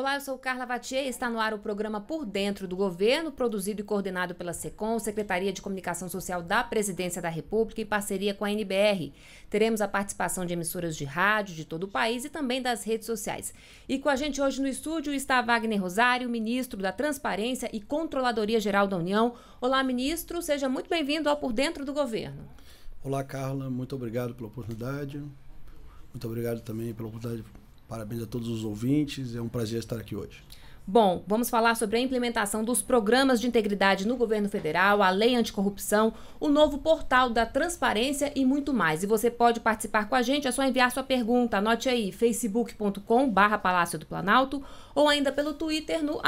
Olá, eu sou Carla Vatier e está no ar o programa Por Dentro do Governo, produzido e coordenado pela SECOM, Secretaria de Comunicação Social da Presidência da República, em parceria com a NBR. Teremos a participação de emissoras de rádio de todo o país e também das redes sociais. E com a gente hoje no estúdio está Wagner Rosário, ministro da Transparência e Controladoria Geral da União. Olá, ministro, seja muito bem-vindo ao Por Dentro do Governo. Olá, Carla, muito obrigado pela oportunidade. Muito obrigado também pela oportunidade Parabéns a todos os ouvintes, é um prazer estar aqui hoje. Bom, vamos falar sobre a implementação dos programas de integridade no governo federal, a lei anticorrupção, o novo portal da transparência e muito mais. E você pode participar com a gente, é só enviar sua pergunta. Anote aí, facebook.com barra Palácio do Planalto ou ainda pelo Twitter no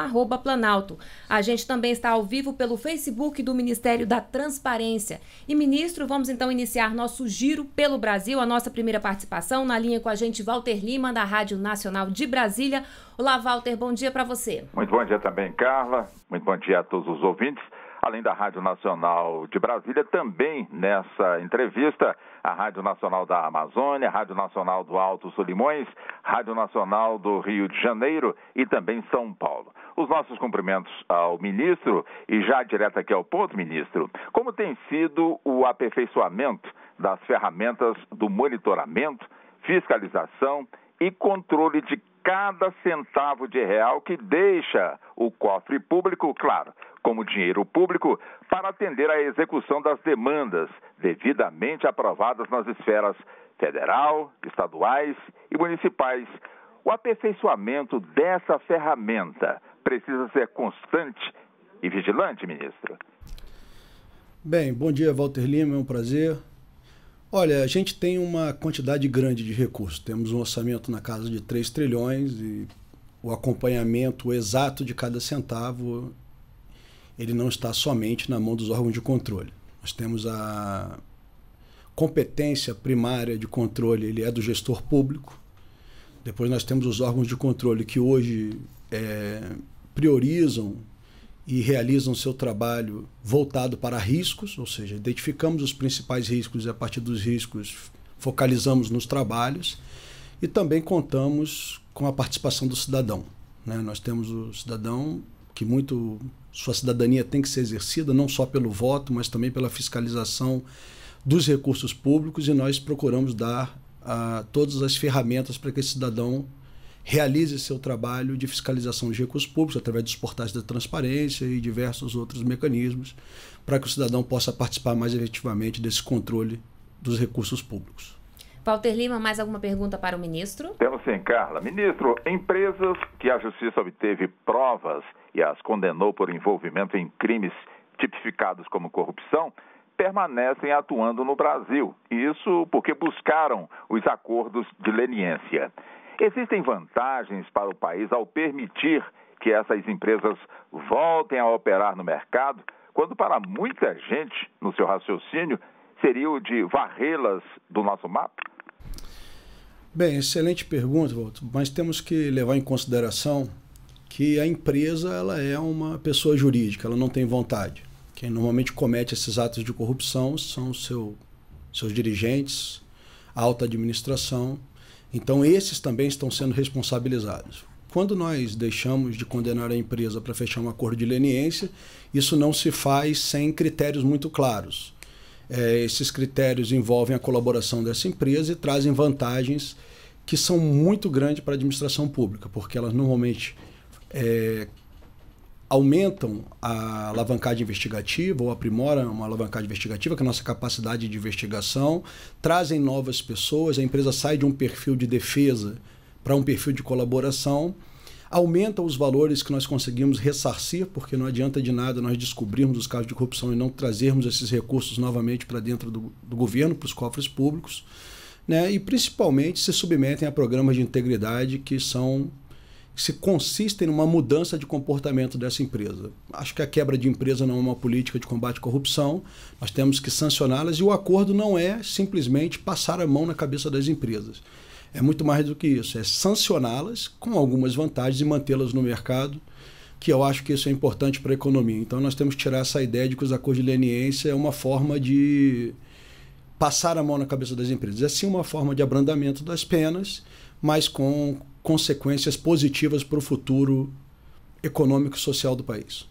Planalto. A gente também está ao vivo pelo Facebook do Ministério da Transparência. E, ministro, vamos então iniciar nosso giro pelo Brasil, a nossa primeira participação na linha com a gente, Walter Lima, da Rádio Nacional de Brasília. Olá, Walter, bom dia para você. Muito bom dia também, Carla. Muito bom dia a todos os ouvintes. Além da Rádio Nacional de Brasília, também nessa entrevista a Rádio Nacional da Amazônia, a Rádio Nacional do Alto Solimões, Rádio Nacional do Rio de Janeiro e também São Paulo. Os nossos cumprimentos ao ministro e já direto aqui ao ponto, ministro. Como tem sido o aperfeiçoamento das ferramentas do monitoramento, fiscalização e controle de cada centavo de real que deixa o cofre público, claro, como dinheiro público, para atender à execução das demandas devidamente aprovadas nas esferas federal, estaduais e municipais. O aperfeiçoamento dessa ferramenta precisa ser constante e vigilante, ministro. Bem, bom dia, Walter Lima, é um prazer. Olha, a gente tem uma quantidade grande de recursos. Temos um orçamento na casa de 3 trilhões e o acompanhamento exato de cada centavo ele não está somente na mão dos órgãos de controle. Nós temos a competência primária de controle, ele é do gestor público. Depois nós temos os órgãos de controle que hoje é, priorizam e realizam seu trabalho voltado para riscos, ou seja, identificamos os principais riscos e a partir dos riscos focalizamos nos trabalhos e também contamos com a participação do cidadão. Né? Nós temos o cidadão que muito sua cidadania tem que ser exercida não só pelo voto, mas também pela fiscalização dos recursos públicos e nós procuramos dar uh, todas as ferramentas para que esse cidadão realize seu trabalho de fiscalização de recursos públicos através dos portais da transparência e diversos outros mecanismos para que o cidadão possa participar mais efetivamente desse controle dos recursos públicos. Walter Lima, mais alguma pergunta para o ministro? Temos sim, Carla. Ministro, empresas que a justiça obteve provas e as condenou por envolvimento em crimes tipificados como corrupção permanecem atuando no Brasil. Isso porque buscaram os acordos de leniência. Existem vantagens para o país ao permitir que essas empresas voltem a operar no mercado, quando para muita gente, no seu raciocínio, seria o de varrê-las do nosso mapa? Bem, excelente pergunta, Walter, mas temos que levar em consideração que a empresa ela é uma pessoa jurídica, ela não tem vontade. Quem normalmente comete esses atos de corrupção são seu, seus dirigentes, alta administração. Então, esses também estão sendo responsabilizados. Quando nós deixamos de condenar a empresa para fechar um acordo de leniência, isso não se faz sem critérios muito claros. É, esses critérios envolvem a colaboração dessa empresa e trazem vantagens que são muito grandes para a administração pública, porque elas normalmente é, aumentam a alavancagem investigativa ou aprimoram uma alavancagem investigativa, que é a nossa capacidade de investigação, trazem novas pessoas, a empresa sai de um perfil de defesa para um perfil de colaboração aumenta os valores que nós conseguimos ressarcir, porque não adianta de nada nós descobrirmos os casos de corrupção e não trazermos esses recursos novamente para dentro do, do governo, para os cofres públicos. Né? E principalmente se submetem a programas de integridade que são que se consistem numa mudança de comportamento dessa empresa. Acho que a quebra de empresa não é uma política de combate à corrupção, nós temos que sancioná-las e o acordo não é simplesmente passar a mão na cabeça das empresas é muito mais do que isso, é sancioná-las com algumas vantagens e mantê-las no mercado, que eu acho que isso é importante para a economia. Então nós temos que tirar essa ideia de que os acordos de leniência é uma forma de passar a mão na cabeça das empresas. É sim uma forma de abrandamento das penas, mas com consequências positivas para o futuro econômico e social do país.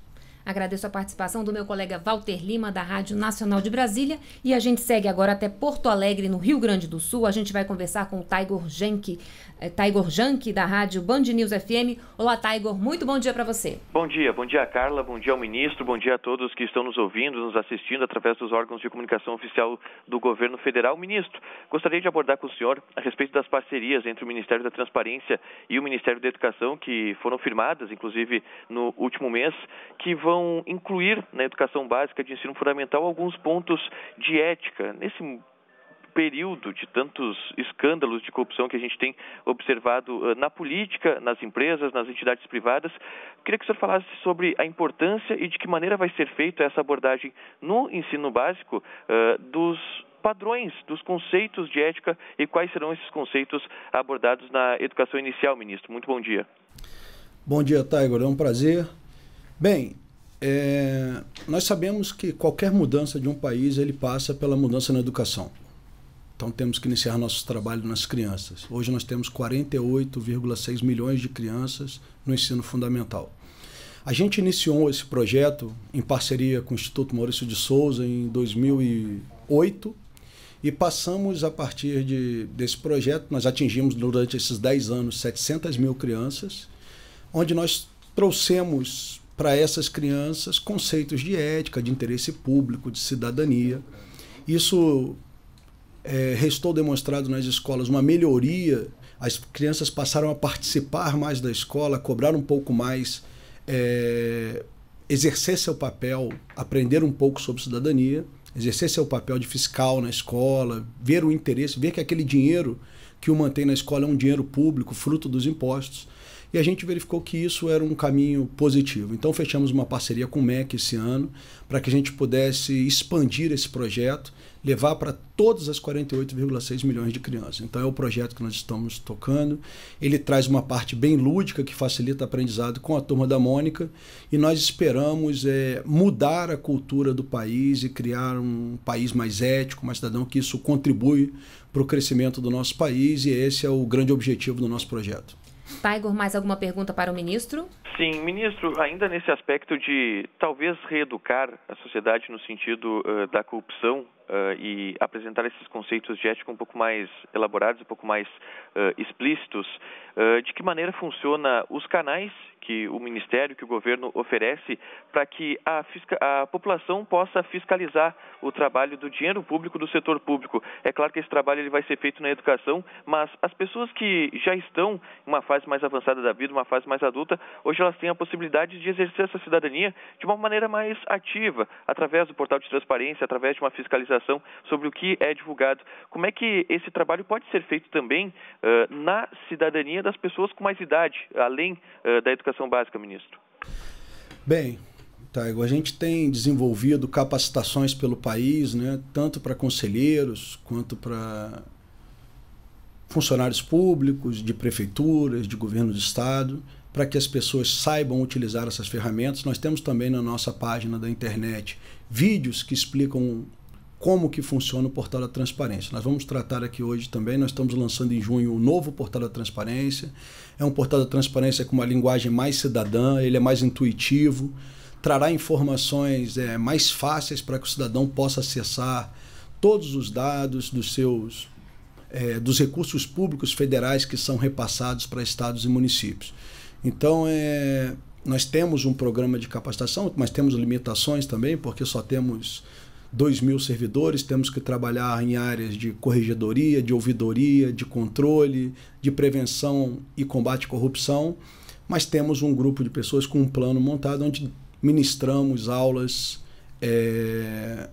Agradeço a participação do meu colega Walter Lima, da Rádio Nacional de Brasília. E a gente segue agora até Porto Alegre, no Rio Grande do Sul. A gente vai conversar com o Taigor Jank, eh, Jank da Rádio Band News FM. Olá, Taigor. muito bom dia para você. Bom dia, bom dia, Carla, bom dia ao ministro, bom dia a todos que estão nos ouvindo, nos assistindo através dos órgãos de comunicação oficial do governo federal. Ministro, gostaria de abordar com o senhor a respeito das parcerias entre o Ministério da Transparência e o Ministério da Educação, que foram firmadas, inclusive, no último mês, que vão vão incluir na educação básica de ensino fundamental alguns pontos de ética. Nesse período de tantos escândalos de corrupção que a gente tem observado eh, na política, nas empresas, nas entidades privadas. Queria que o senhor falasse sobre a importância e de que maneira vai ser feita essa abordagem no ensino básico eh, dos padrões, dos conceitos de ética e quais serão esses conceitos abordados na educação inicial, ministro. Muito bom dia. Bom dia, Tiger. É um prazer. Bem, é, nós sabemos que qualquer mudança de um país ele passa pela mudança na educação. Então temos que iniciar nosso trabalho nas crianças. Hoje nós temos 48,6 milhões de crianças no ensino fundamental. A gente iniciou esse projeto em parceria com o Instituto Maurício de Souza em 2008 e passamos a partir de, desse projeto, nós atingimos durante esses 10 anos 700 mil crianças, onde nós trouxemos para essas crianças conceitos de ética, de interesse público, de cidadania. Isso é, restou demonstrado nas escolas uma melhoria. As crianças passaram a participar mais da escola, cobrar um pouco mais, é, exercer seu papel, aprender um pouco sobre cidadania, exercer seu papel de fiscal na escola, ver o interesse, ver que aquele dinheiro que o mantém na escola é um dinheiro público, fruto dos impostos e a gente verificou que isso era um caminho positivo. Então fechamos uma parceria com o MEC esse ano para que a gente pudesse expandir esse projeto, levar para todas as 48,6 milhões de crianças. Então é o projeto que nós estamos tocando. Ele traz uma parte bem lúdica que facilita o aprendizado com a turma da Mônica e nós esperamos é, mudar a cultura do país e criar um país mais ético, mais cidadão, que isso contribui para o crescimento do nosso país e esse é o grande objetivo do nosso projeto. Taigor, mais alguma pergunta para o ministro? Sim, ministro, ainda nesse aspecto de talvez reeducar a sociedade no sentido uh, da corrupção uh, e apresentar esses conceitos de ética um pouco mais elaborados, um pouco mais uh, explícitos, uh, de que maneira funciona os canais que o Ministério, que o governo oferece para que a, a, população possa fiscalizar o trabalho do dinheiro público, do setor público. É claro que esse trabalho ele vai ser feito na educação, mas as pessoas que já estão em uma fase mais avançada da vida, uma fase mais adulta, hoje elas têm a possibilidade de exercer essa cidadania de uma maneira mais ativa, através do portal de transparência, através de uma fiscalização comunicação sobre o que é divulgado. Como é que esse trabalho pode ser feito também uh, na cidadania das pessoas com mais idade, além uh, da educação básica, ministro? Bem, Taigo, a gente tem desenvolvido capacitações pelo país, né, tanto para conselheiros quanto para funcionários públicos, de prefeituras, de governo de estado, para que as pessoas saibam utilizar essas ferramentas. Nós temos também na nossa página da internet vídeos que explicam como que funciona o Portal da Transparência. Nós vamos tratar aqui hoje também, nós estamos lançando em junho um novo Portal da Transparência. É um Portal da Transparência com uma linguagem mais cidadã, ele é mais intuitivo, trará informações é, mais fáceis para que o cidadão possa acessar todos os dados dos seus é, dos recursos públicos federais que são repassados para estados e municípios. Então, é, nós temos um programa de capacitação, mas temos limitações também, porque só temos 2 mil servidores, temos que trabalhar em áreas de corregedoria, de ouvidoria, de controle, de prevenção e combate à corrupção, mas temos um grupo de pessoas com um plano montado onde ministramos aulas é,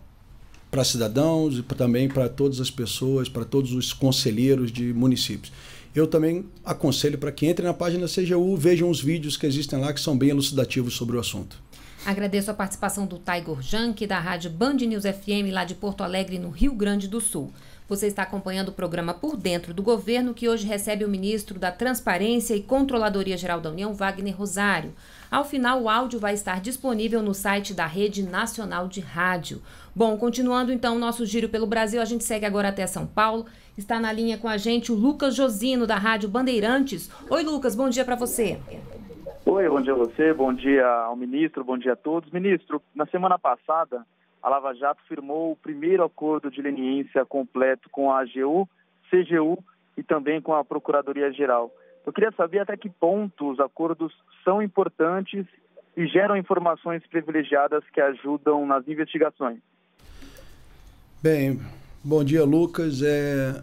para cidadãos e também para todas as pessoas, para todos os conselheiros de municípios. Eu também aconselho para que entre na página da CGU, vejam os vídeos que existem lá que são bem elucidativos sobre o assunto. Agradeço a participação do Tiger Junk, da rádio Band News FM, lá de Porto Alegre, no Rio Grande do Sul. Você está acompanhando o programa Por Dentro do Governo, que hoje recebe o ministro da Transparência e Controladoria Geral da União, Wagner Rosário. Ao final, o áudio vai estar disponível no site da Rede Nacional de Rádio. Bom, continuando então o nosso giro pelo Brasil, a gente segue agora até São Paulo. Está na linha com a gente o Lucas Josino, da Rádio Bandeirantes. Oi, Lucas, bom dia para você. Oi, bom dia a você, bom dia ao ministro, bom dia a todos. Ministro, na semana passada, a Lava Jato firmou o primeiro acordo de leniência completo com a AGU, CGU e também com a Procuradoria-Geral. Eu queria saber até que ponto os acordos são importantes e geram informações privilegiadas que ajudam nas investigações. Bem, bom dia, Lucas. É...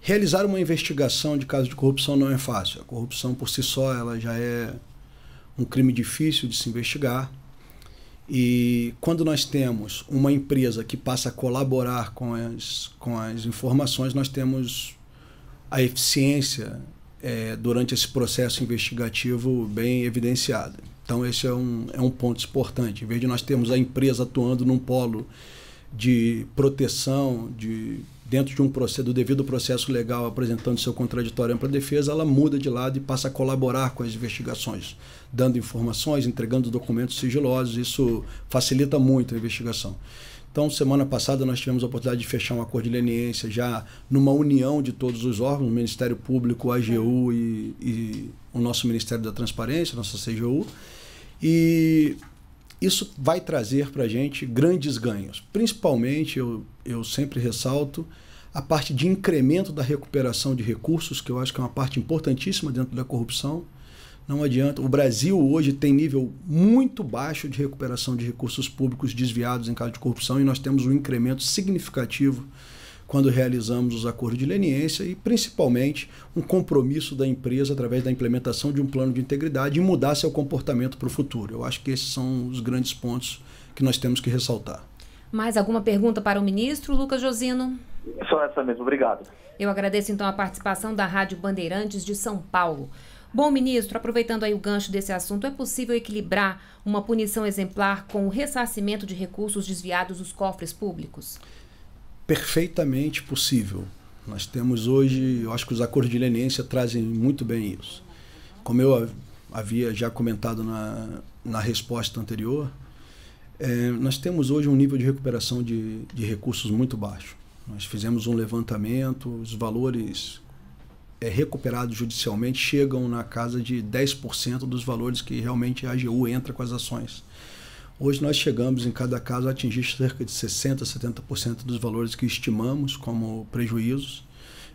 Realizar uma investigação de caso de corrupção não é fácil. A corrupção por si só ela já é um crime difícil de se investigar. E quando nós temos uma empresa que passa a colaborar com as, com as informações, nós temos a eficiência é, durante esse processo investigativo bem evidenciada. Então, esse é um, é um ponto importante. Em vez de nós termos a empresa atuando num polo de proteção, de dentro de um processo, do devido processo legal, apresentando seu contraditório para defesa, ela muda de lado e passa a colaborar com as investigações, dando informações, entregando documentos sigilosos. Isso facilita muito a investigação. Então, semana passada, nós tivemos a oportunidade de fechar um acordo de leniência já numa união de todos os órgãos, o Ministério Público, a AGU e, e o nosso Ministério da Transparência, nossa CGU. E isso vai trazer para a gente grandes ganhos. Principalmente, eu, eu sempre ressalto a parte de incremento da recuperação de recursos, que eu acho que é uma parte importantíssima dentro da corrupção. Não adianta. O Brasil hoje tem nível muito baixo de recuperação de recursos públicos desviados em caso de corrupção e nós temos um incremento significativo quando realizamos os acordos de leniência e, principalmente, um compromisso da empresa através da implementação de um plano de integridade e mudar seu comportamento para o futuro. Eu acho que esses são os grandes pontos que nós temos que ressaltar. Mais alguma pergunta para o ministro, Lucas Josino? Só essa mesmo, obrigado. Eu agradeço então a participação da Rádio Bandeirantes de São Paulo. Bom, ministro, aproveitando aí o gancho desse assunto, é possível equilibrar uma punição exemplar com o ressarcimento de recursos desviados dos cofres públicos? perfeitamente possível. Nós temos hoje, eu acho que os acordos de leniência trazem muito bem isso. Como eu havia já comentado na, na resposta anterior, é, nós temos hoje um nível de recuperação de, de recursos muito baixo. Nós fizemos um levantamento, os valores é, recuperados judicialmente chegam na casa de 10% dos valores que realmente a AGU entra com as ações. Hoje nós chegamos em cada caso a atingir cerca de 60%, 70% dos valores que estimamos como prejuízos.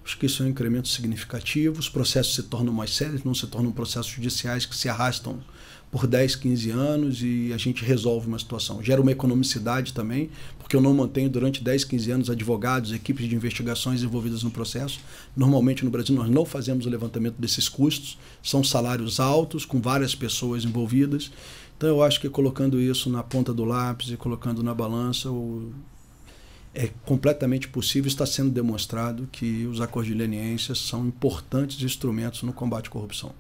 Acho que isso é um incremento significativo. Os processos se tornam mais sérios, não se tornam processos judiciais que se arrastam por 10, 15 anos e a gente resolve uma situação. Gera uma economicidade também, porque eu não mantenho durante 10, 15 anos advogados, equipes de investigações envolvidas no processo. Normalmente no Brasil nós não fazemos o levantamento desses custos, são salários altos, com várias pessoas envolvidas. Então eu acho que colocando isso na ponta do lápis e colocando na balança, o, é completamente possível, está sendo demonstrado que os acordos leniência são importantes instrumentos no combate à corrupção.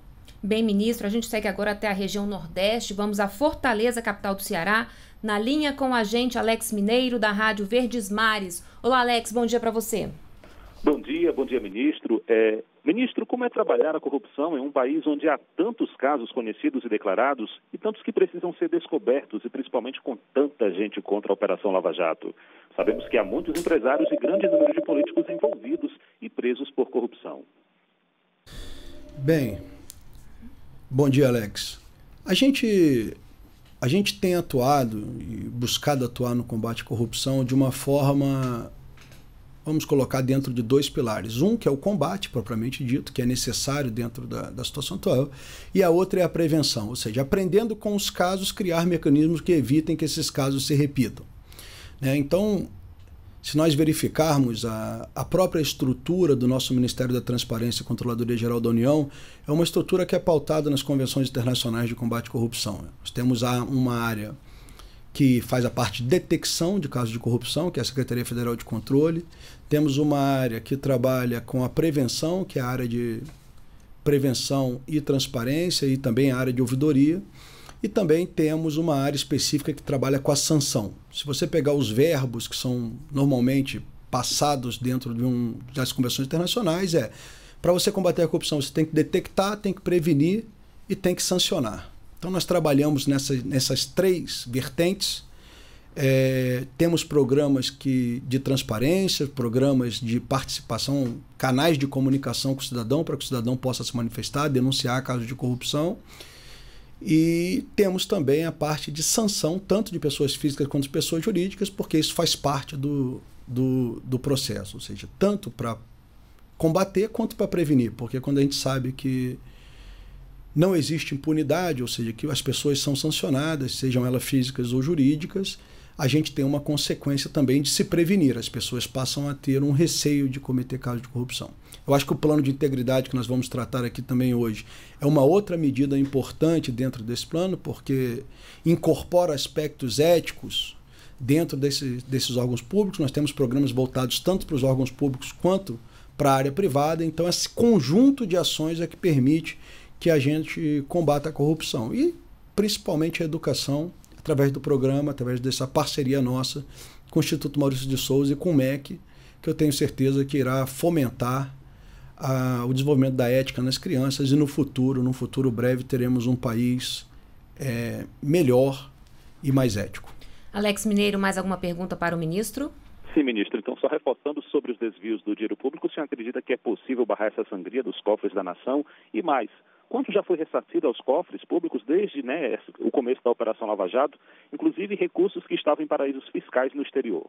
Bem, ministro, a gente segue agora até a região Nordeste, vamos a Fortaleza, capital do Ceará, na linha com a gente Alex Mineiro, da Rádio Verdes Mares. Olá, Alex, bom dia para você. Bom dia, bom dia, ministro. É, ministro, como é trabalhar a corrupção em um país onde há tantos casos conhecidos e declarados e tantos que precisam ser descobertos e principalmente com tanta gente contra a Operação Lava Jato? Sabemos que há muitos empresários e grande número de políticos envolvidos e presos por corrupção. Bem, bom dia, Alex. A gente, a gente tem atuado e buscado atuar no combate à corrupção de uma forma vamos colocar dentro de dois pilares. Um que é o combate, propriamente dito, que é necessário dentro da, da situação atual, e a outra é a prevenção, ou seja, aprendendo com os casos, criar mecanismos que evitem que esses casos se repitam. Né? Então, se nós verificarmos a, a própria estrutura do nosso Ministério da Transparência e Controladoria Geral da União, é uma estrutura que é pautada nas convenções internacionais de combate à corrupção. Nós temos uma área que faz a parte de detecção de casos de corrupção, que é a Secretaria Federal de Controle. Temos uma área que trabalha com a prevenção, que é a área de prevenção e transparência, e também a área de ouvidoria. E também temos uma área específica que trabalha com a sanção. Se você pegar os verbos que são normalmente passados dentro de um, das convenções internacionais, é para você combater a corrupção, você tem que detectar, tem que prevenir e tem que sancionar. Então, nós trabalhamos nessa, nessas três vertentes. É, temos programas que, de transparência, programas de participação, canais de comunicação com o cidadão, para que o cidadão possa se manifestar, denunciar casos de corrupção. E temos também a parte de sanção, tanto de pessoas físicas quanto de pessoas jurídicas, porque isso faz parte do, do, do processo, ou seja, tanto para combater quanto para prevenir, porque quando a gente sabe que não existe impunidade, ou seja, que as pessoas são sancionadas, sejam elas físicas ou jurídicas, a gente tem uma consequência também de se prevenir. As pessoas passam a ter um receio de cometer casos de corrupção. Eu acho que o plano de integridade que nós vamos tratar aqui também hoje é uma outra medida importante dentro desse plano, porque incorpora aspectos éticos dentro desse, desses órgãos públicos. Nós temos programas voltados tanto para os órgãos públicos quanto para a área privada. Então, esse conjunto de ações é que permite que a gente combata a corrupção. E principalmente a educação, através do programa, através dessa parceria nossa com o Instituto Maurício de Souza e com o MEC, que eu tenho certeza que irá fomentar a, o desenvolvimento da ética nas crianças e no futuro, num futuro breve, teremos um país é, melhor e mais ético. Alex Mineiro, mais alguma pergunta para o ministro? Sim, ministro. Então, só reforçando sobre os desvios do dinheiro público, o senhor acredita que é possível barrar essa sangria dos cofres da nação? E mais, quanto já foi ressarcido aos cofres públicos desde né, o começo da Operação Lava Jato, inclusive recursos que estavam em paraísos fiscais no exterior?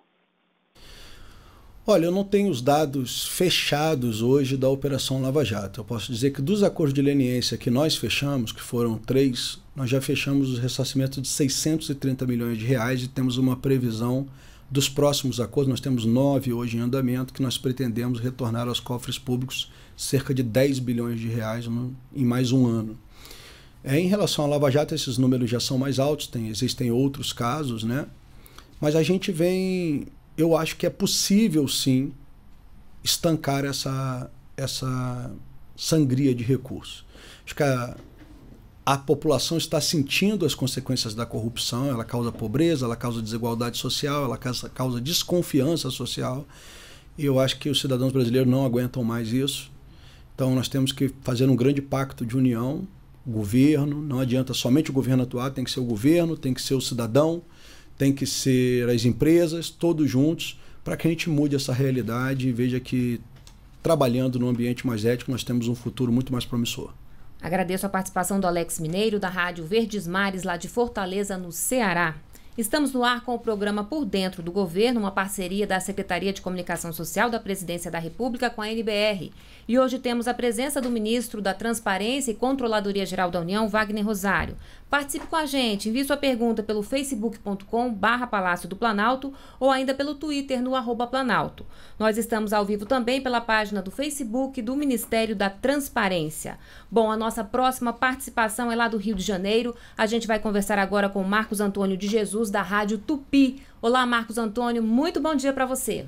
Olha, eu não tenho os dados fechados hoje da Operação Lava Jato. Eu posso dizer que dos acordos de leniência que nós fechamos, que foram três, nós já fechamos os ressarcimentos de 630 milhões de reais e temos uma previsão dos próximos acordos. Nós temos nove hoje em andamento que nós pretendemos retornar aos cofres públicos cerca de 10 bilhões de reais no, em mais um ano. É, em relação à Lava Jato, esses números já são mais altos, tem, existem outros casos, né? Mas a gente vem, eu acho que é possível sim estancar essa, essa sangria de recursos. Acho que a, a população está sentindo as consequências da corrupção, ela causa pobreza, ela causa desigualdade social, ela causa, causa desconfiança social. E eu acho que os cidadãos brasileiros não aguentam mais isso. Então nós temos que fazer um grande pacto de união, governo, não adianta somente o governo atuar, tem que ser o governo, tem que ser o cidadão, tem que ser as empresas, todos juntos, para que a gente mude essa realidade e veja que trabalhando num ambiente mais ético nós temos um futuro muito mais promissor. Agradeço a participação do Alex Mineiro, da Rádio Verdes Mares, lá de Fortaleza, no Ceará. Estamos no ar com o programa Por Dentro do Governo, uma parceria da Secretaria de Comunicação Social da Presidência da República com a NBR. E hoje temos a presença do ministro da Transparência e Controladoria Geral da União, Wagner Rosário, Participe com a gente, envie sua pergunta pelo facebook.com barra Palácio do Planalto ou ainda pelo Twitter no arroba Planalto. Nós estamos ao vivo também pela página do Facebook do Ministério da Transparência. Bom, a nossa próxima participação é lá do Rio de Janeiro. A gente vai conversar agora com Marcos Antônio de Jesus, da Rádio Tupi. Olá, Marcos Antônio, muito bom dia para você.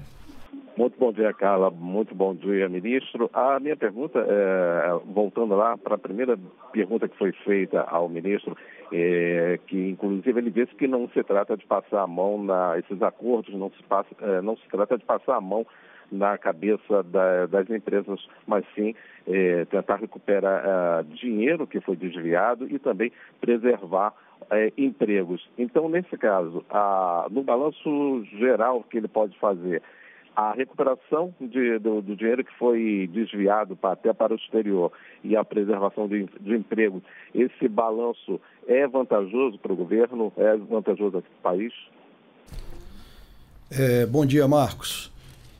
Muito bom dia, Carla. Muito bom dia, ministro. A minha pergunta, é, voltando lá para a primeira pergunta que foi feita ao ministro, é, que inclusive ele disse que não se trata de passar a mão na esses acordos, não se, passa, é, não se trata de passar a mão na cabeça da, das empresas, mas sim é, tentar recuperar é, dinheiro que foi desviado e também preservar é, empregos. Então, nesse caso, a, no balanço geral que ele pode fazer, a recuperação de, do, do, dinheiro que foi desviado para, até para o exterior e a preservação de, de emprego, esse balanço é vantajoso para o governo? É vantajoso para o país? É, bom dia, Marcos.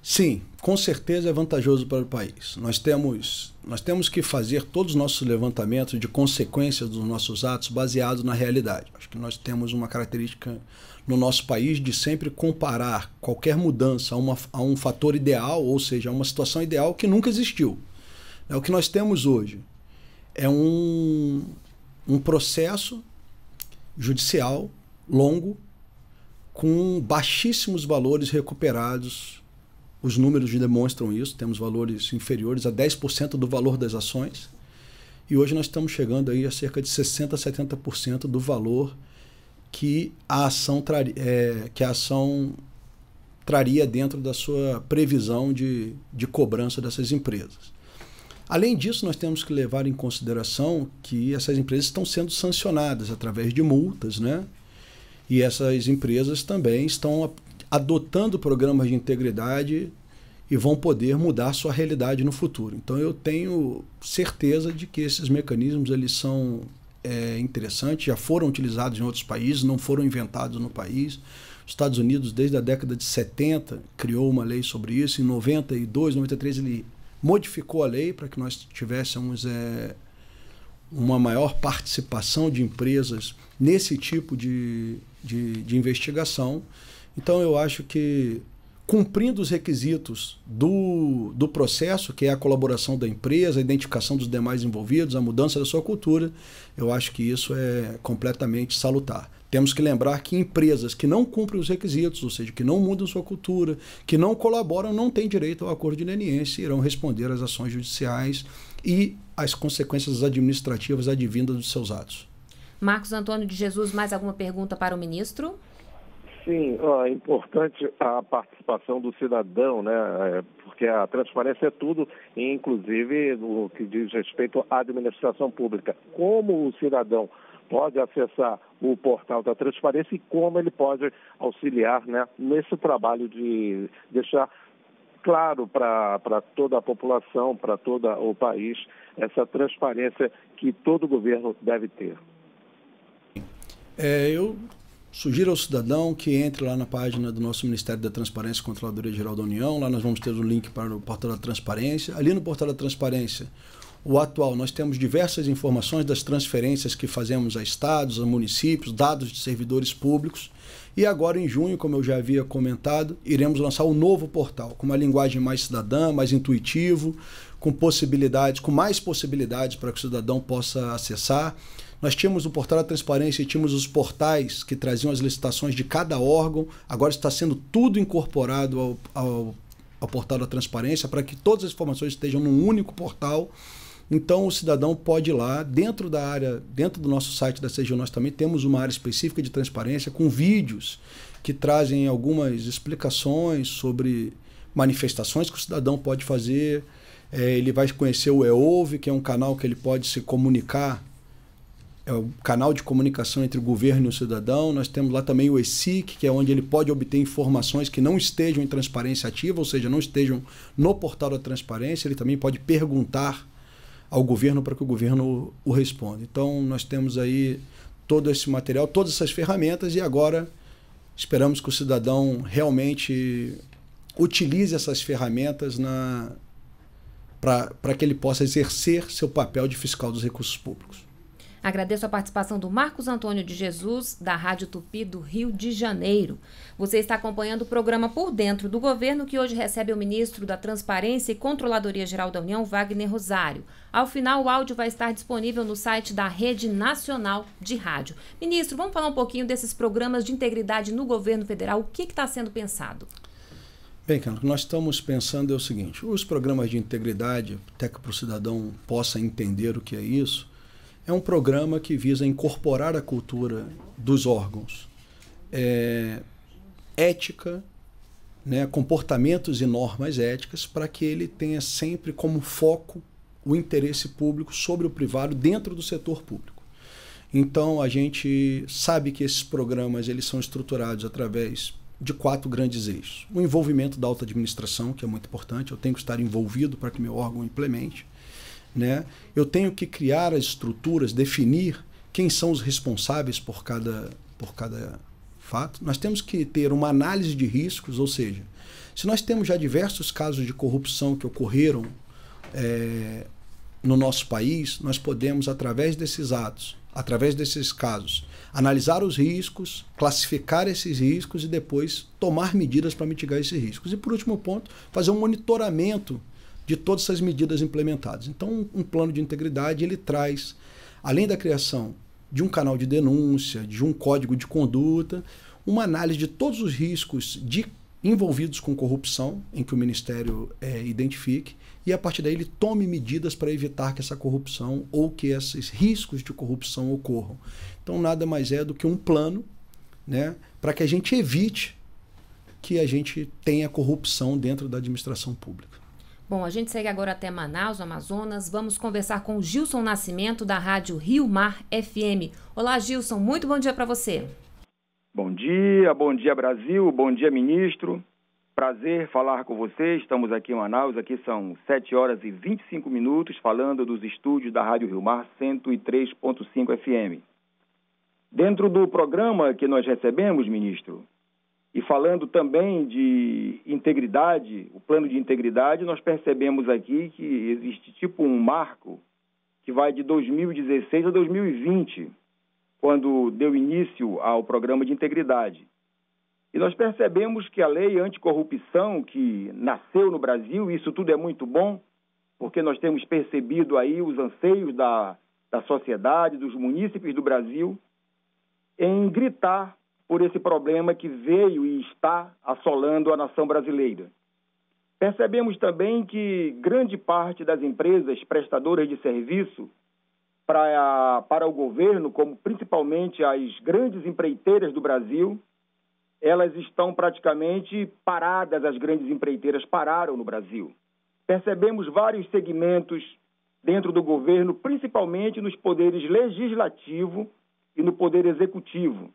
Sim, com certeza é vantajoso para o país. Nós temos, nós temos que fazer todos os nossos levantamentos de consequências dos nossos atos baseados na realidade. Acho que nós temos uma característica no nosso país de sempre comparar qualquer mudança a, uma, a um fator ideal, ou seja, a uma situação ideal que nunca existiu. É o que nós temos hoje é um, um processo judicial longo com baixíssimos valores recuperados os números demonstram isso, temos valores inferiores a 10% do valor das ações. E hoje nós estamos chegando aí a cerca de 60%, 70% do valor que a ação, traria é, que a ação traria dentro da sua previsão de, de cobrança dessas empresas. Além disso, nós temos que levar em consideração que essas empresas estão sendo sancionadas através de multas, né? E essas empresas também estão adotando programas de integridade e vão poder mudar sua realidade no futuro. Então eu tenho certeza de que esses mecanismos eles são é, interessantes, já foram utilizados em outros países, não foram inventados no país. Os Estados Unidos, desde a década de 70, criou uma lei sobre isso. Em 92, 93, ele modificou a lei para que nós tivéssemos é, uma maior participação de empresas nesse tipo de, de, de investigação. Então eu acho que cumprindo os requisitos do, do processo, que é a colaboração da empresa, a identificação dos demais envolvidos, a mudança da sua cultura, eu acho que isso é completamente salutar. Temos que lembrar que empresas que não cumprem os requisitos, ou seja, que não mudam sua cultura, que não colaboram, não têm direito ao acordo de leniência e irão responder às ações judiciais e às consequências administrativas advindas dos seus atos. Marcos Antônio de Jesus, mais alguma pergunta para o ministro? Sim, ó, é importante a participação do cidadão, né? É, porque a transparência é tudo, inclusive no que diz respeito à administração pública. Como o cidadão pode acessar o portal da transparência e como ele pode auxiliar né, nesse trabalho de deixar claro para toda a população, para todo o país, essa transparência que todo governo deve ter. É, eu Sugiro ao cidadão que entre lá na página do nosso Ministério da Transparência e Controladoria Geral da União. Lá nós vamos ter o um link para o portal da transparência. Ali no portal da transparência, o atual, nós temos diversas informações das transferências que fazemos a estados, a municípios, dados de servidores públicos. E agora, em junho, como eu já havia comentado, iremos lançar um novo portal, com uma linguagem mais cidadã, mais intuitivo, com possibilidades, com mais possibilidades para que o cidadão possa acessar. Nós tínhamos o portal da transparência e tínhamos os portais que traziam as licitações de cada órgão. Agora está sendo tudo incorporado ao, ao, ao portal da transparência para que todas as informações estejam num único portal. Então o cidadão pode ir lá, dentro da área, dentro do nosso site da CGU, nós também temos uma área específica de transparência com vídeos que trazem algumas explicações sobre manifestações que o cidadão pode fazer. É, ele vai conhecer o EOV, que é um canal que ele pode se comunicar é o canal de comunicação entre o governo e o cidadão. Nós temos lá também o ESIC, que é onde ele pode obter informações que não estejam em transparência ativa, ou seja, não estejam no portal da transparência. Ele também pode perguntar ao governo para que o governo o responda. Então, nós temos aí todo esse material, todas essas ferramentas e agora esperamos que o cidadão realmente utilize essas ferramentas na para que ele possa exercer seu papel de fiscal dos recursos públicos. Agradeço a participação do Marcos Antônio de Jesus, da Rádio Tupi do Rio de Janeiro. Você está acompanhando o programa Por Dentro do Governo, que hoje recebe o ministro da Transparência e Controladoria Geral da União, Wagner Rosário. Ao final, o áudio vai estar disponível no site da Rede Nacional de Rádio. Ministro, vamos falar um pouquinho desses programas de integridade no governo federal. O que está sendo pensado? Bem, cara, o que nós estamos pensando é o seguinte: os programas de integridade, até que o cidadão possa entender o que é isso, é um programa que visa incorporar a cultura dos órgãos. É, ética, né, comportamentos e normas éticas para que ele tenha sempre como foco o interesse público sobre o privado dentro do setor público. Então a gente sabe que esses programas eles são estruturados através de quatro grandes eixos. O envolvimento da alta administração, que é muito importante, eu tenho que estar envolvido para que meu órgão implemente. Né? Eu tenho que criar as estruturas, definir quem são os responsáveis por cada, por cada fato. Nós temos que ter uma análise de riscos, ou seja, se nós temos já diversos casos de corrupção que ocorreram é, no nosso país, nós podemos, através desses atos, através desses casos, analisar os riscos, classificar esses riscos e depois tomar medidas para mitigar esses riscos. E por último ponto, fazer um monitoramento de todas essas medidas implementadas. Então, um plano de integridade ele traz, além da criação de um canal de denúncia, de um código de conduta, uma análise de todos os riscos de envolvidos com corrupção, em que o Ministério é, identifique, e a partir daí ele tome medidas para evitar que essa corrupção ou que esses riscos de corrupção ocorram. Então, nada mais é do que um plano né, para que a gente evite que a gente tenha corrupção dentro da administração pública. Bom, a gente segue agora até Manaus, Amazonas. Vamos conversar com Gilson Nascimento, da Rádio Rio Mar FM. Olá, Gilson, muito bom dia para você. Bom dia, bom dia, Brasil, bom dia, ministro. Prazer falar com você. Estamos aqui em Manaus, aqui são 7 horas e 25 minutos, falando dos estúdios da Rádio Rio Mar 103.5 FM. Dentro do programa que nós recebemos, ministro, e falando também de integridade, o plano de integridade, nós percebemos aqui que existe tipo um marco que vai de 2016 a 2020, quando deu início ao programa de integridade. E nós percebemos que a lei anticorrupção que nasceu no Brasil, isso tudo é muito bom, porque nós temos percebido aí os anseios da, da sociedade, dos munícipes do Brasil, em gritar por esse problema que veio e está assolando a nação brasileira. Percebemos também que grande parte das empresas prestadoras de serviço para, para o governo, como principalmente as grandes empreiteiras do Brasil, elas estão praticamente paradas, as grandes empreiteiras pararam no Brasil. Percebemos vários segmentos dentro do governo, principalmente nos poderes legislativo e no poder executivo,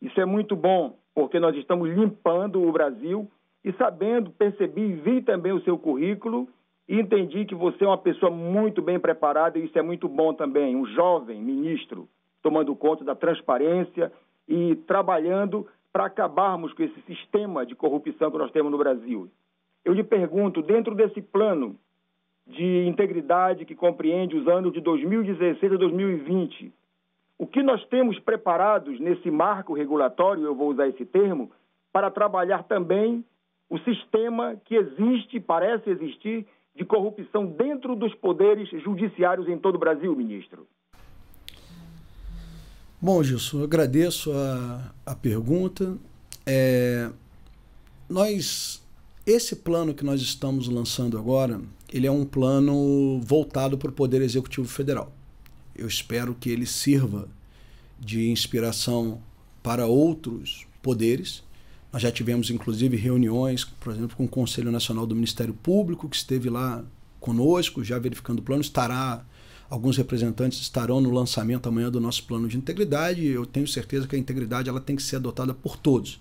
isso é muito bom, porque nós estamos limpando o Brasil e sabendo, percebi e vi também o seu currículo e entendi que você é uma pessoa muito bem preparada e isso é muito bom também. Um jovem ministro tomando conta da transparência e trabalhando para acabarmos com esse sistema de corrupção que nós temos no Brasil. Eu lhe pergunto, dentro desse plano de integridade que compreende os anos de 2016 a 2020, o que nós temos preparados nesse marco regulatório, eu vou usar esse termo, para trabalhar também o sistema que existe, parece existir, de corrupção dentro dos poderes judiciários em todo o Brasil, ministro? Bom, Gilson, eu agradeço a, a pergunta. É, nós, esse plano que nós estamos lançando agora, ele é um plano voltado para o Poder Executivo Federal. Eu espero que ele sirva de inspiração para outros poderes. Nós já tivemos, inclusive, reuniões, por exemplo, com o Conselho Nacional do Ministério Público, que esteve lá conosco, já verificando o plano. Estará, alguns representantes estarão no lançamento amanhã do nosso plano de integridade. Eu tenho certeza que a integridade ela tem que ser adotada por todos.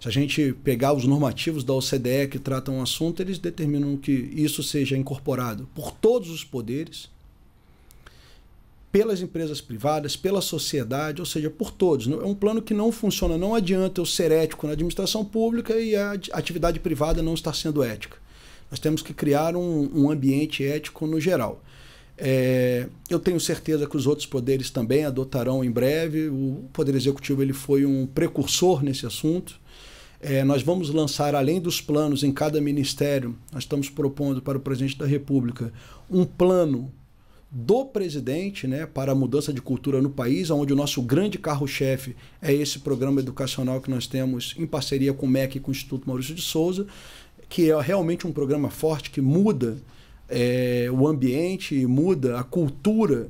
Se a gente pegar os normativos da OCDE que tratam o assunto, eles determinam que isso seja incorporado por todos os poderes pelas empresas privadas, pela sociedade, ou seja, por todos. É um plano que não funciona. Não adianta eu ser ético na administração pública e a atividade privada não estar sendo ética. Nós temos que criar um, um ambiente ético no geral. É, eu tenho certeza que os outros poderes também adotarão em breve. O Poder Executivo ele foi um precursor nesse assunto. É, nós vamos lançar, além dos planos em cada ministério, nós estamos propondo para o presidente da República um plano do presidente né, para a mudança de cultura no país, onde o nosso grande carro-chefe é esse programa educacional que nós temos em parceria com o MEC e com o Instituto Maurício de Souza, que é realmente um programa forte que muda é, o ambiente, muda a cultura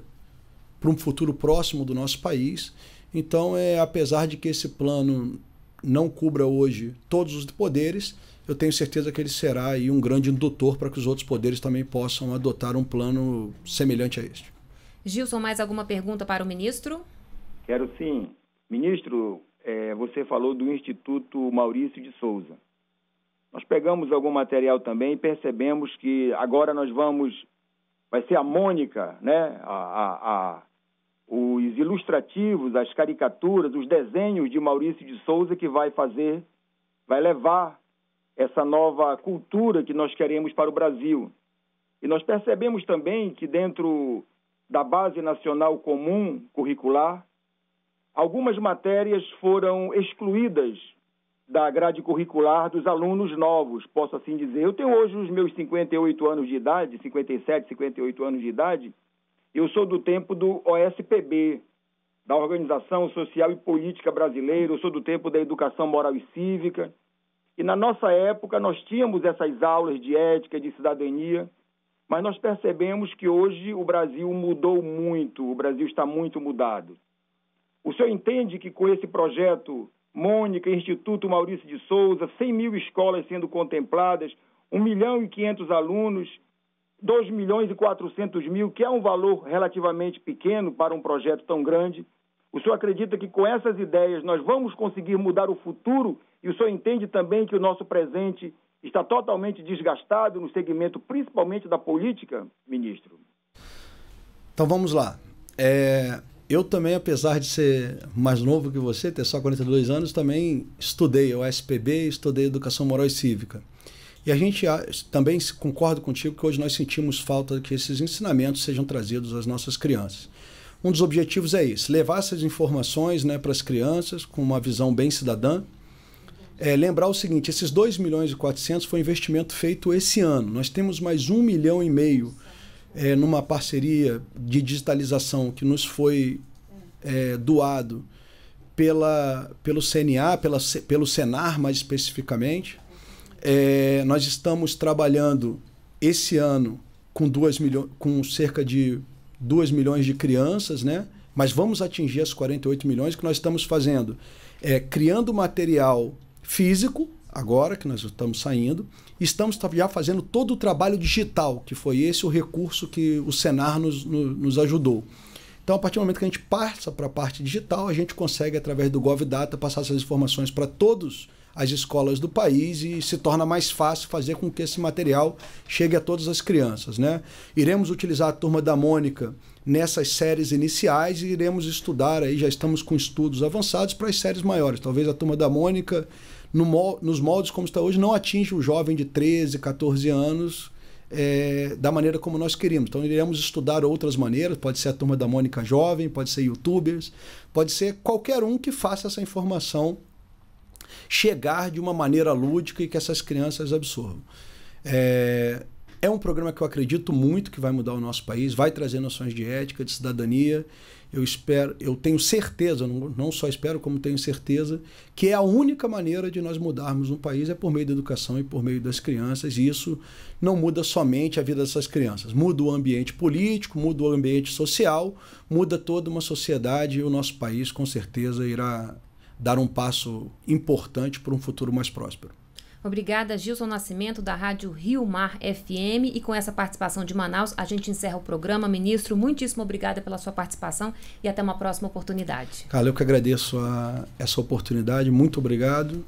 para um futuro próximo do nosso país. Então, é, apesar de que esse plano não cubra hoje todos os poderes, eu tenho certeza que ele será aí um grande indutor para que os outros poderes também possam adotar um plano semelhante a este. Gilson, mais alguma pergunta para o ministro? Quero sim. Ministro, é, você falou do Instituto Maurício de Souza. Nós pegamos algum material também e percebemos que agora nós vamos. Vai ser a Mônica, né? a, a, a os ilustrativos, as caricaturas, os desenhos de Maurício de Souza que vai fazer, vai levar essa nova cultura que nós queremos para o Brasil. E nós percebemos também que dentro da Base Nacional Comum Curricular, algumas matérias foram excluídas da grade curricular dos alunos novos, posso assim dizer. Eu tenho hoje os meus 58 anos de idade, 57, 58 anos de idade. Eu sou do tempo do OSPB, da Organização Social e Política Brasileira, eu sou do tempo da Educação Moral e Cívica. E na nossa época nós tínhamos essas aulas de ética, de cidadania, mas nós percebemos que hoje o Brasil mudou muito, o Brasil está muito mudado. O senhor entende que com esse projeto Mônica, Instituto Maurício de Souza, 100 mil escolas sendo contempladas, 1 milhão e 500 alunos, 2 milhões e 400 mil, que é um valor relativamente pequeno para um projeto tão grande, o senhor acredita que com essas ideias nós vamos conseguir mudar o futuro? E o senhor entende também que o nosso presente está totalmente desgastado no segmento, principalmente da política, ministro? Então vamos lá. É, eu também, apesar de ser mais novo que você, ter só 42 anos, também estudei o SPB, estudei Educação Moral e Cívica. E a gente ah, também concorda contigo que hoje nós sentimos falta que esses ensinamentos sejam trazidos às nossas crianças. Um dos objetivos é esse: levar essas informações né, para as crianças com uma visão bem cidadã. É, lembrar o seguinte: esses 2 milhões e 400 foi investimento feito esse ano. Nós temos mais 1 milhão e meio é, numa parceria de digitalização que nos foi é, doado pela, pelo CNA, pela, pelo Senar mais especificamente. É, nós estamos trabalhando esse ano com, duas milho com cerca de 2 milhões de crianças, né? Mas vamos atingir as 48 milhões que nós estamos fazendo. É, criando material físico, agora que nós estamos saindo, estamos já fazendo todo o trabalho digital, que foi esse o recurso que o Senar nos, nos ajudou. Então, a partir do momento que a gente passa para a parte digital, a gente consegue, através do GovData, passar essas informações para todos as escolas do país e se torna mais fácil fazer com que esse material chegue a todas as crianças. Né? Iremos utilizar a turma da Mônica nessas séries iniciais e iremos estudar aí, já estamos com estudos avançados para as séries maiores. Talvez a turma da Mônica, no, nos moldes como está hoje, não atinja o jovem de 13, 14 anos é, da maneira como nós queríamos. Então, iremos estudar outras maneiras, pode ser a turma da Mônica Jovem, pode ser youtubers, pode ser qualquer um que faça essa informação chegar de uma maneira lúdica e que essas crianças absorvam. É, é um programa que eu acredito muito que vai mudar o nosso país, vai trazer noções de ética, de cidadania eu espero, eu tenho certeza, não, não só espero, como tenho certeza, que é a única maneira de nós mudarmos um país é por meio da educação e por meio das crianças. E isso não muda somente a vida dessas crianças, muda o ambiente político, muda o ambiente social, muda toda uma sociedade e o nosso país, com certeza, irá dar um passo importante para um futuro mais próspero. Obrigada, Gilson Nascimento, da Rádio Rio Mar FM. E com essa participação de Manaus, a gente encerra o programa. Ministro, muitíssimo obrigada pela sua participação e até uma próxima oportunidade. Carla, eu que agradeço a, essa oportunidade. Muito obrigado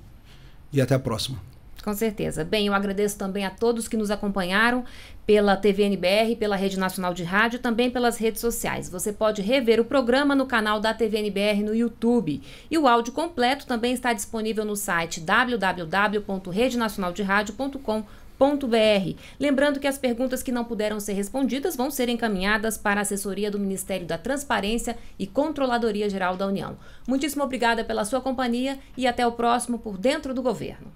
e até a próxima. Com certeza. Bem, eu agradeço também a todos que nos acompanharam pela TVNBR, pela Rede Nacional de Rádio e também pelas redes sociais. Você pode rever o programa no canal da TVNBR no YouTube. E o áudio completo também está disponível no site www.redenacionalderadio.com.br Lembrando que as perguntas que não puderam ser respondidas vão ser encaminhadas para a assessoria do Ministério da Transparência e Controladoria Geral da União. Muitíssimo obrigada pela sua companhia e até o próximo por Dentro do Governo.